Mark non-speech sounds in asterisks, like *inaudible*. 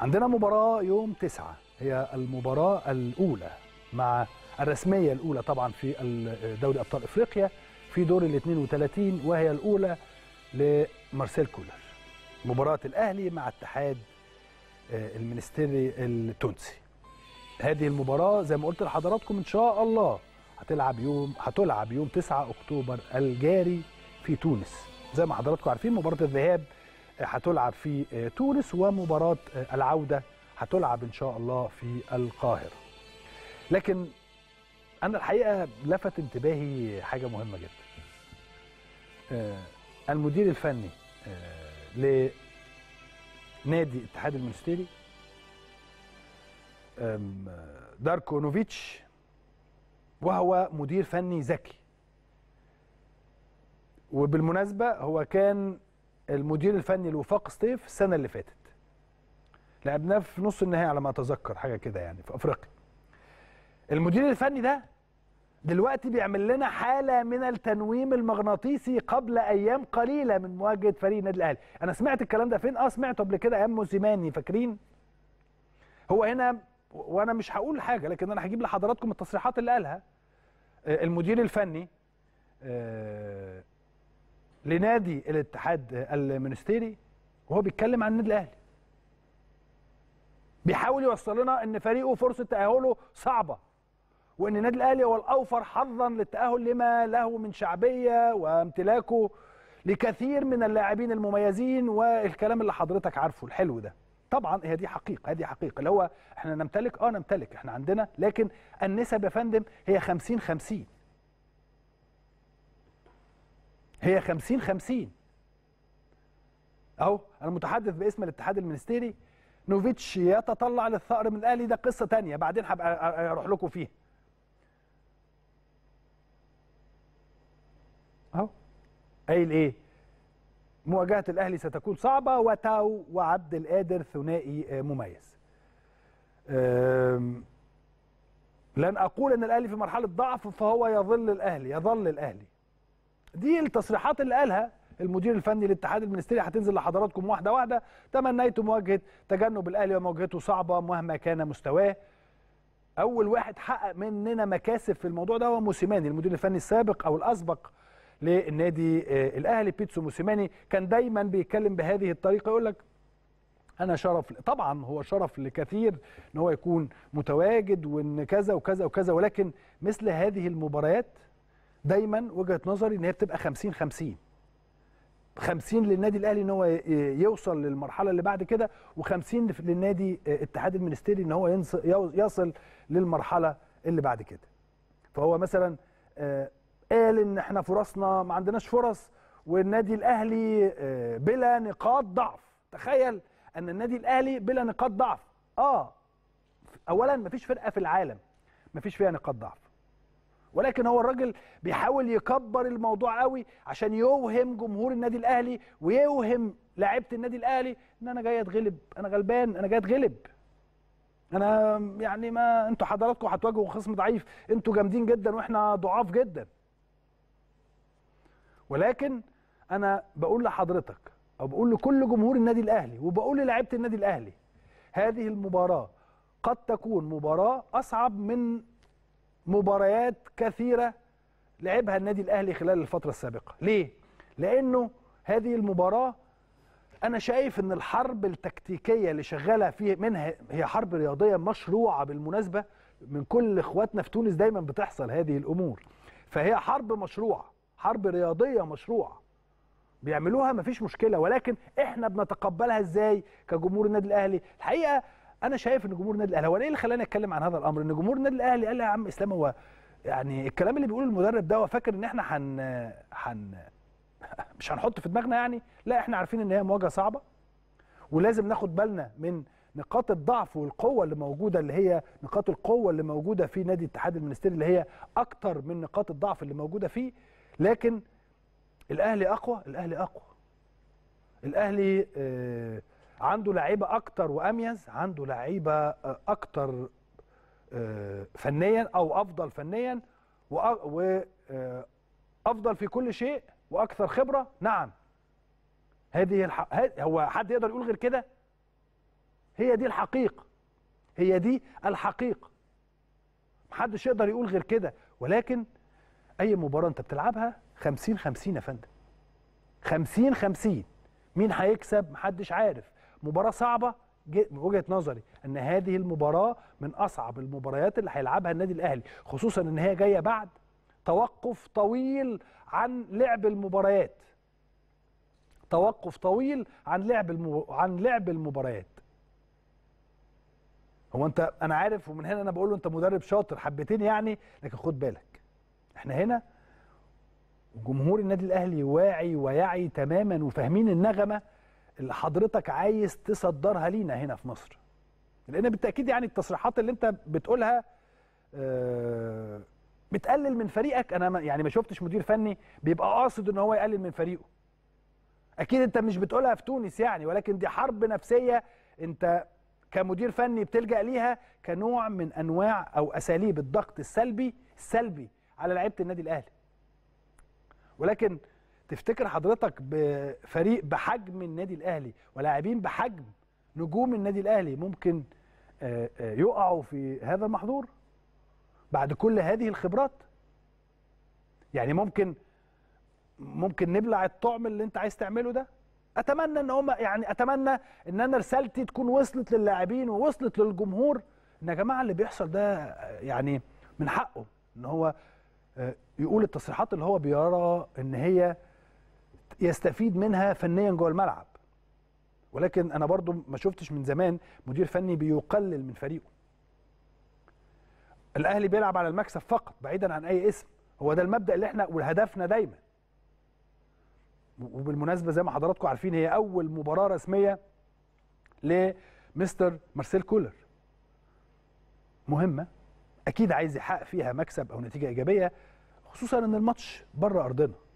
عندنا مباراة يوم تسعة هي المباراة الأولى مع الرسمية الأولى طبعا في دوري أبطال إفريقيا في دور ال 32 وهي الأولى لمارسيل كولر مباراة الأهلي مع اتحاد آه، المنستيري التونسي هذه المباراة زي ما قلت لحضراتكم إن شاء الله هتلعب يوم هتلعب يوم 9 أكتوبر الجاري في تونس زي ما حضراتكم عارفين مباراة الذهاب هتلعب في آه، تونس ومباراة آه، العودة هتلعب إن شاء الله في القاهرة لكن أنا الحقيقة لفت انتباهي حاجة مهمة جدا آه، المدير الفني لنادي اتحاد المنستيري داركو نوفيتش وهو مدير فني ذكي وبالمناسبة هو كان المدير الفني لوفاق سطيف السنه اللي فاتت لعبناه في نص النهائي على ما اتذكر حاجه كده يعني في افريقيا المدير الفني ده دلوقتي بيعمل لنا حاله من التنويم المغناطيسي قبل ايام قليله من مواجهه فريق النادي الاهلي انا سمعت الكلام ده فين اه سمعته قبل كده ايام موسيماني فاكرين هو هنا وانا مش هقول حاجه لكن انا هجيب لحضراتكم التصريحات اللي قالها آه، المدير الفني آه، لنادي الاتحاد المنستيري وهو بيتكلم عن النادي الاهلي بيحاول يوصل لنا ان فريقه فرصه تاهله صعبه وان النادي الاهلي هو الاوفر حظا للتاهل لما له من شعبيه وامتلاكه لكثير من اللاعبين المميزين والكلام اللي حضرتك عارفه الحلو ده طبعا هي دي حقيقه هذه حقيقه اللي هو احنا نمتلك اه نمتلك احنا عندنا لكن النسب يا فندم هي 50 50 هي 50 50 اهو انا متحدث باسم الاتحاد المنستيري نوفيتش يتطلع للثأر من الاهلي ده قصه تانية بعدين هبقى اروح لكم فيها اهو قايل ايه مواجهه الاهلي ستكون صعبه وتاو وعبد القادر ثنائي آه، مميز لن اقول ان الاهلي في مرحله ضعف فهو يظل الاهلي يظل الاهلي دي التصريحات اللي قالها المدير الفني للاتحاد المنستيري هتنزل لحضراتكم واحده واحده تمنيت مواجهه تجنب الاهلي ومواجهته صعبه مهما كان مستواه اول واحد حقق مننا مكاسب في الموضوع ده هو موسيماني المدير الفني السابق او الاسبق للنادي آه، الاهلي بيتسو موسيماني كان دايما بيتكلم بهذه الطريقه يقول لك انا شرف طبعا هو شرف لكثير ان هو يكون متواجد وان كذا وكذا وكذا ولكن مثل هذه المباريات دايما وجهه نظري ان هي بتبقى 50 50 50 للنادي الاهلي ان هو يوصل للمرحله اللي بعد كده و50 للنادي آه، اتحاد المنستيري ان هو يصل للمرحله اللي بعد كده فهو مثلا آه، قال ان احنا فرصنا ما عندناش فرص والنادي الاهلي آه، بلا نقاط ضعف تخيل ان النادي الاهلي بلا نقاط ضعف اه اولا مفيش فرقه في العالم مفيش فيها نقاط ضعف ولكن هو الراجل بيحاول يكبر الموضوع قوي عشان يوهم جمهور النادي الاهلي ويوهم لعيبه النادي الاهلي ان انا جاي اتغلب انا غلبان انا جاي اتغلب انا يعني ما انتوا حضراتكم هتواجهوا خصم ضعيف انتوا جامدين جدا واحنا ضعاف جدا ولكن انا بقول لحضرتك او بقول لكل جمهور النادي الاهلي وبقول للاعيبه النادي الاهلي هذه المباراه قد تكون مباراه اصعب من مباريات كثيرة لعبها النادي الأهلي خلال الفترة السابقة ليه؟ لأنه هذه المباراة أنا شايف أن الحرب التكتيكية اللي شغالة فيه منها هي حرب رياضية مشروعة بالمناسبة من كل إخواتنا في تونس دايما بتحصل هذه الأمور فهي حرب مشروعة حرب رياضية مشروعة بيعملوها مفيش مشكلة ولكن احنا بنتقبلها ازاي كجمهور النادي الأهلي الحقيقة انا شايف ان جمهور النادي الاهلي هو ايه اللي خلاني اتكلم عن هذا الامر ان جمهور النادي الاهلي قال يا عم اسلام هو يعني الكلام اللي بيقوله المدرب ده هو فاكر ان احنا هن هن *laughs* مش هنحط في دماغنا يعني لا احنا عارفين ان هي مواجهه صعبه ولازم ناخد بالنا من نقاط الضعف والقوه اللي موجوده اللي هي نقاط القوه اللي موجوده في نادي اتحاد المنستيري اللي هي اكتر من نقاط الضعف اللي موجوده فيه لكن الاهلي اقوى الاهلي اقوى الاهلي آه عنده لعيبه اكتر واميز عنده لعيبه آه، اكتر آه، فنيا او افضل فنيا وافضل آه، في كل شيء واكثر خبره نعم هذه هو حد يقدر يقول غير كده هي دي الحقيقه هي دي الحقيقه محدش يقدر يقول غير كده ولكن اي مباراه انت بتلعبها 50 50 يا فندم 50 50 مين هيكسب محدش عارف مباراه صعبه من وجهه نظري ان هذه المباراه من اصعب المباريات اللي هيلعبها النادي الاهلي خصوصا ان هي جايه بعد توقف طويل عن لعب المباريات توقف طويل عن لعب المب... عن لعب المباريات هو انت انا عارف ومن هنا انا بقول له انت مدرب شاطر حبتين يعني لكن خد بالك احنا هنا جمهور النادي الاهلي واعي ويعي تماما وفاهمين النغمه اللي حضرتك عايز تصدرها لينا هنا في مصر لان بالتاكيد يعني التصريحات اللي انت بتقولها آه، بتقلل من فريقك انا يعني ما شفتش مدير فني بيبقى قاصد ان هو يقلل من فريقه اكيد انت مش بتقولها في تونس يعني ولكن دي حرب نفسيه انت كمدير فني بتلجا ليها كنوع من انواع او اساليب الضغط السلبي السلبي على لعيبه النادي الاهلي ولكن تفتكر حضرتك بفريق بحجم النادي الاهلي ولاعبين بحجم نجوم النادي الاهلي ممكن آه، آه، يقعوا في هذا المحظور بعد كل هذه الخبرات يعني ممكن ممكن نبلع الطعم اللي انت عايز تعمله ده اتمنى ان هم يعني اتمنى ان انا رسالتي تكون وصلت للاعبين ووصلت للجمهور ان يا جماعه اللي بيحصل ده آه، يعني من حقه ان هو يقول التصريحات اللي هو بيرى ان هي يستفيد منها فنيا جوه الملعب ولكن انا برضو ما شفتش من زمان مدير فني بيقلل من فريقه الاهلي بيلعب على المكسب فقط بعيدا عن اي اسم هو ده المبدا اللي احنا وهدفنا دايما وبالمناسبه زي ما حضراتكم عارفين هي اول مباراه رسميه لمستر مارسيل كولر مهمه اكيد عايز يحقق فيها مكسب او نتيجه ايجابيه خصوصا ان الماتش بره ارضنا